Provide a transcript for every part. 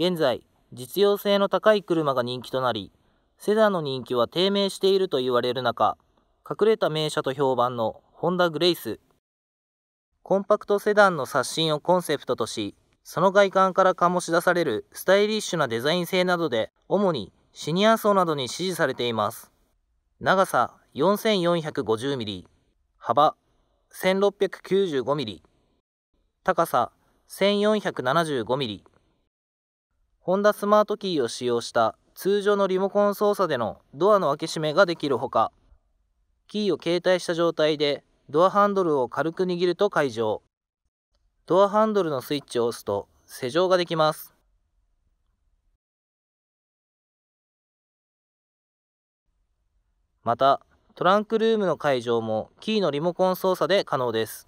現在、実用性の高い車が人気となり、セダンの人気は低迷していると言われる中、隠れた名車と評判のホンダグレイス。コンパクトセダンの刷新をコンセプトとし、その外観から醸し出されるスタイリッシュなデザイン性などで、主にシニア層などに支持されています。長さ4 4 5 0ミリ、幅1 6 9 5ミリ、高さ1 4 7 5ミリ。ホンダスマートキーを使用した通常のリモコン操作でのドアの開け閉めができるほか、キーを携帯した状態でドアハンドルを軽く握ると解錠。ドアハンドルのスイッチを押すと施錠ができます。また、トランクルームの解錠もキーのリモコン操作で可能です。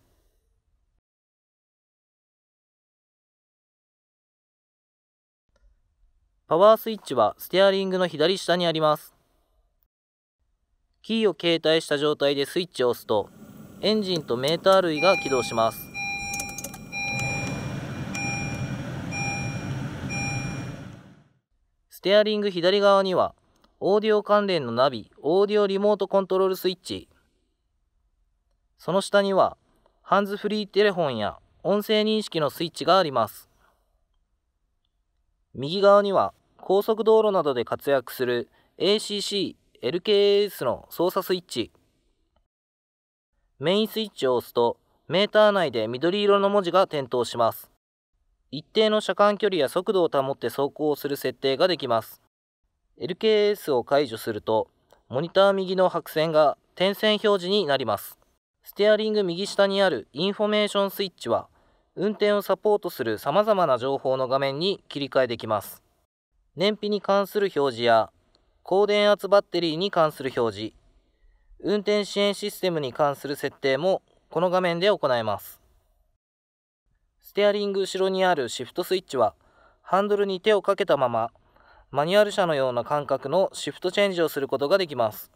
パワースイッチはステアリングの左下にあります。キーを携帯した状態でスイッチを押すと、エンジンとメーター類が起動します。ステアリング左側には、オーディオ関連のナビ、オーディオリモートコントロールスイッチ、その下には、ハンズフリーテレフォンや音声認識のスイッチがあります。右側には高速道路などで活躍する ACC、LKS の操作スイッチ。メインスイッチを押すと、メーター内で緑色の文字が点灯します。一定の車間距離や速度を保って走行する設定ができます。LKS を解除すると、モニター右の白線が点線表示になります。ステアリング右下にあるインフォメーションスイッチは、運転をサポートする様々な情報の画面に切り替えできます。燃費に関する表示や高電圧バッテリーに関する表示、運転支援システムに関する設定もこの画面で行えます。ステアリング後ろにあるシフトスイッチはハンドルに手をかけたままマニュアル車のような感覚のシフトチェンジをすることができます。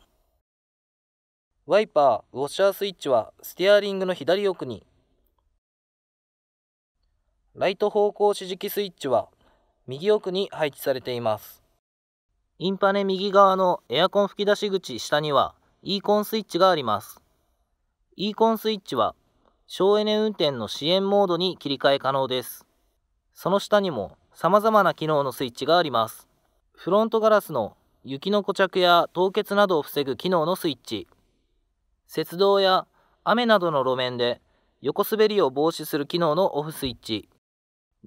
ワイパー、ウォッシャースイッチはステアリングの左奥に、ライト方向指示器スイッチは右奥に配置されています。インパネ右側のエアコン吹き出し口下には e コンスイッチがあります。e コンスイッチは省エネ運転の支援モードに切り替え可能です。その下にも様々な機能のスイッチがあります。フロントガラスの雪の固着や凍結などを防ぐ機能のスイッチ。雪道や雨などの路面で横滑りを防止する機能のオフスイッチ。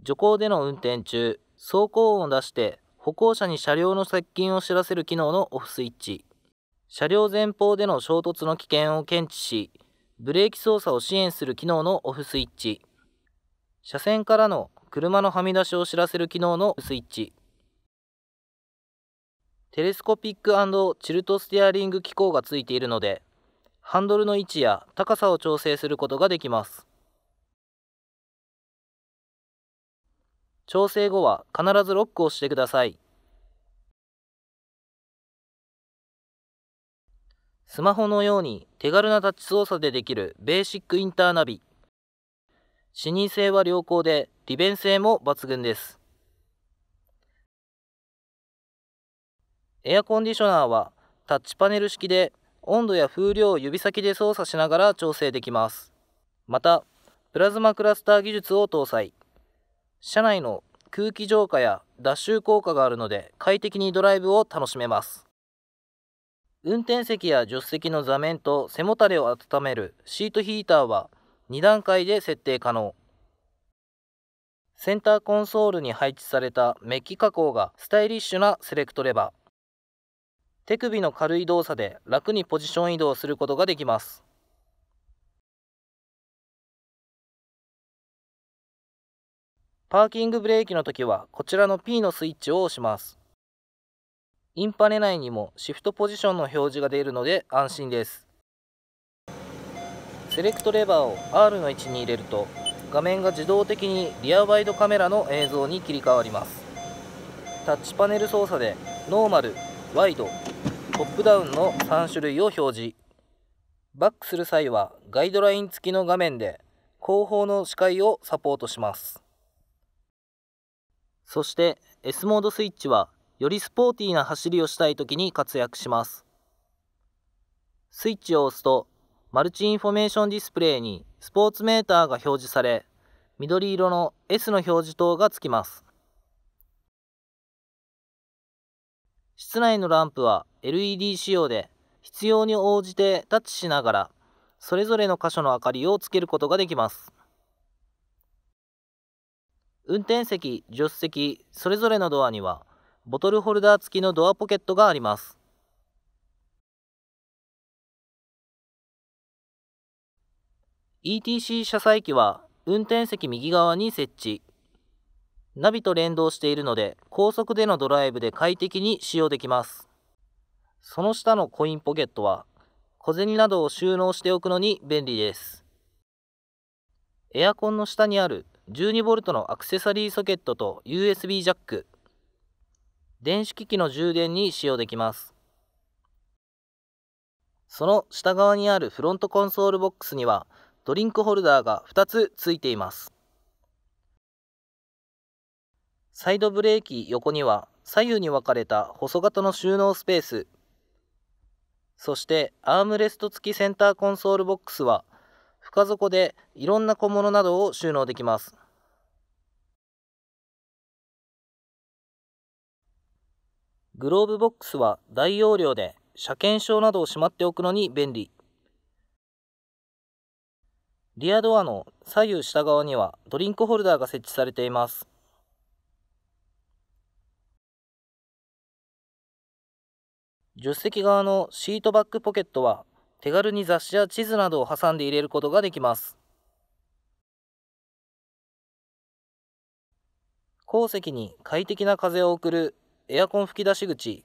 徐行での運転中、走行音を出して歩行者に車両の接近を知らせる機能のオフスイッチ車両前方での衝突の危険を検知しブレーキ操作を支援する機能のオフスイッチ車線からの車のはみ出しを知らせる機能のスイッチテレスコピックチルトステアリング機構がついているのでハンドルの位置や高さを調整することができます調整後は必ずロックをしてください。スマホのように手軽なタッチ操作でできるベーシックインターナビ。視認性は良好で利便性も抜群です。エアコンディショナーはタッチパネル式で温度や風量を指先で操作しながら調整できます。また、プラズマクラスター技術を搭載。車内の空気浄化や脱臭効果があるので快適にドライブを楽しめます運転席や助手席の座面と背もたれを温めるシートヒーターは2段階で設定可能センターコンソールに配置されたメッキ加工がスタイリッシュなセレクトレバー手首の軽い動作で楽にポジション移動することができますパーキングブレーキの時はこちらの P のスイッチを押します。インパネ内にもシフトポジションの表示が出るので安心です。セレクトレバーを R の位置に入れると画面が自動的にリアワイドカメラの映像に切り替わります。タッチパネル操作でノーマル、ワイド、トップダウンの3種類を表示。バックする際はガイドライン付きの画面で後方の視界をサポートします。そして S モードスイッチはよりスポーティーな走りをしたいきに活躍します。スイッチを押すとマルチインフォメーションディスプレイにスポーツメーターが表示され緑色の S の表示灯がつきます。室内のランプは LED 仕様で必要に応じてタッチしながらそれぞれの箇所の明かりをつけることができます。運転席、助手席、それぞれのドアには、ボトルホルダー付きのドアポケットがあります。ETC 車載機は運転席右側に設置。ナビと連動しているので、高速でのドライブで快適に使用できます。その下のコインポケットは、小銭などを収納しておくのに便利です。エアコンの下にある 12V のアクセサリーソケットと USB ジャック電子機器の充電に使用できますその下側にあるフロントコンソールボックスにはドリンクホルダーが2つ付いていますサイドブレーキ横には左右に分かれた細型の収納スペースそしてアームレスト付きセンターコンソールボックスは深底でいろんな小物などを収納できます。グローブボックスは大容量で車検証などをしまっておくのに便利。リアドアの左右下側にはドリンクホルダーが設置されています。助手席側のシートバックポケットは手軽に雑誌や地図などを挟んで入れることができます。鉱石に快適な風を送るエアコン吹き出し口。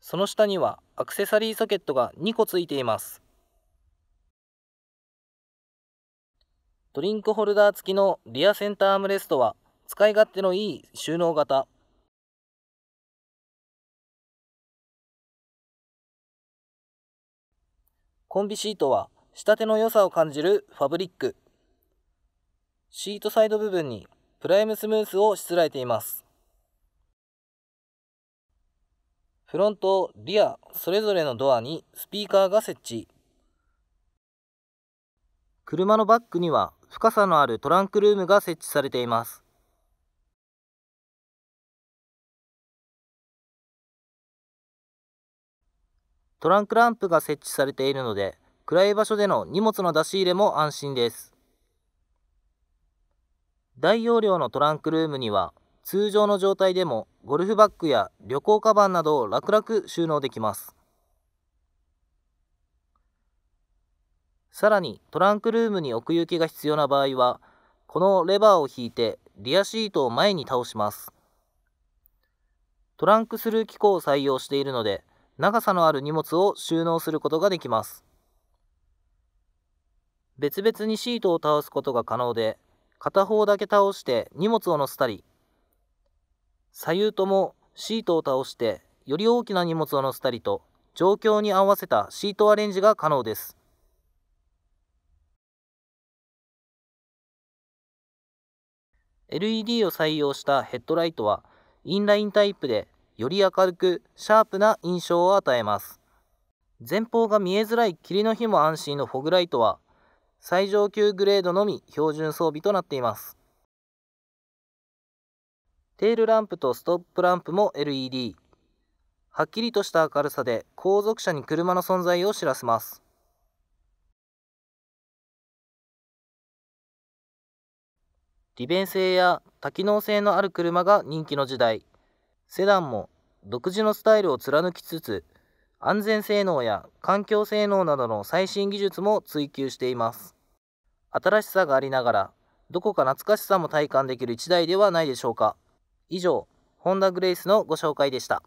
その下にはアクセサリーソケットが2個ついています。ドリンクホルダー付きのリアセンターアームレストは使い勝手のいい収納型。コンビシートは仕立ての良さを感じるファブリック。シートサイド部分にプライムスムースをしつらえています。フロント、リア、それぞれのドアにスピーカーが設置。車のバックには深さのあるトランクルームが設置されています。トランクランプが設置されているので、暗い場所での荷物の出し入れも安心です。大容量のトランクルームには、通常の状態でもゴルフバッグや旅行カバンなどを楽々収納できます。さらにトランクルームに奥行きが必要な場合は、このレバーを引いてリアシートを前に倒します。トランクスルー機構を採用しているので、長さのある荷物を収納することができます。別々にシートを倒すことが可能で、片方だけ倒して荷物を乗せたり、左右ともシートを倒してより大きな荷物を乗せたりと、状況に合わせたシートアレンジが可能です。LED を採用したヘッドライトはインラインタイプでより明るくシャープな印象を与えます前方が見えづらい霧の日も安心のフォグライトは最上級グレードのみ標準装備となっていますテールランプとストップランプも LED はっきりとした明るさで後続車に車の存在を知らせます利便性や多機能性のある車が人気の時代セダンも独自のスタイルを貫きつつ安全性能や環境性能などの最新技術も追求しています新しさがありながらどこか懐かしさも体感できる1台ではないでしょうか以上ホンダグレイスのご紹介でした